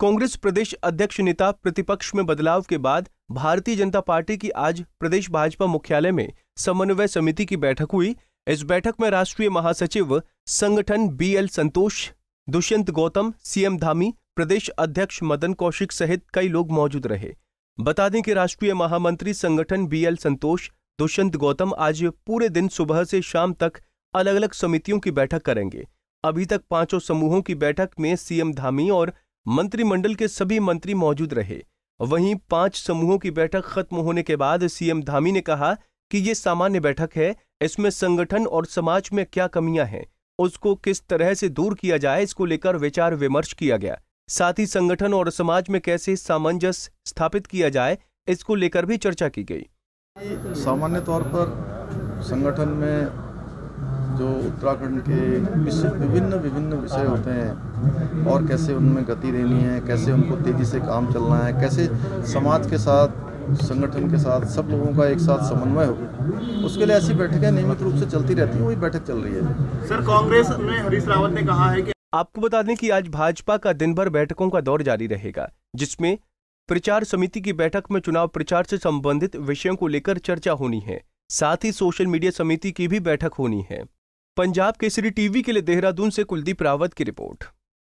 कांग्रेस प्रदेश अध्यक्ष नेता प्रतिपक्ष में बदलाव के बाद भारतीय जनता पार्टी की आज प्रदेश भाजपा मुख्यालय में समन्वय समिति की बैठक हुई इस बैठक में राष्ट्रीय महासचिव संगठन B L Santosh Dushyant Gautam CM Dhami प्रदेश अध्यक्ष मदन कौशिक सहित कई लोग मौजूद रहे बता दें कि राष्ट्रीय महामंत्री संगठन बी एल संतोष दुष्यंत गौतम आज पूरे दिन सुबह से शाम तक अलग अलग समितियों की बैठक करेंगे अभी तक पांचों समूहों की बैठक में सीएम धामी और मंत्रिमंडल के सभी मंत्री मौजूद रहे वहीं पांच समूहों की बैठक खत्म होने के बाद सीएम धामी ने कहा कि ये सामान्य बैठक है इसमें संगठन और समाज में क्या कमियां हैं उसको किस तरह से दूर किया जाए इसको लेकर विचार विमर्श किया गया साथ ही संगठन और समाज में कैसे सामंजस्य स्थापित किया जाए इसको लेकर भी चर्चा की गई सामान्य तौर पर संगठन में जो उत्तराखंड के विभिन्न विभिन्न विषय होते हैं और कैसे उनमें गति देनी है कैसे उनको तेज़ी से काम चलना है कैसे समाज के साथ संगठन के साथ सब लोगों का एक साथ समन्वय हो उसके लिए ऐसी बैठकें नियमित रूप से चलती रहती हैं वही बैठक चल रही है सर कांग्रेस में हरीश रावत ने कहा है कि आपको बता दें कि आज भाजपा का दिन भर बैठकों का दौर जारी रहेगा जिसमें प्रचार समिति की बैठक में चुनाव प्रचार से संबंधित विषयों को लेकर चर्चा होनी है साथ ही सोशल मीडिया समिति की भी बैठक होनी है पंजाब केसरी टीवी के लिए देहरादून से कुलदीप रावत की रिपोर्ट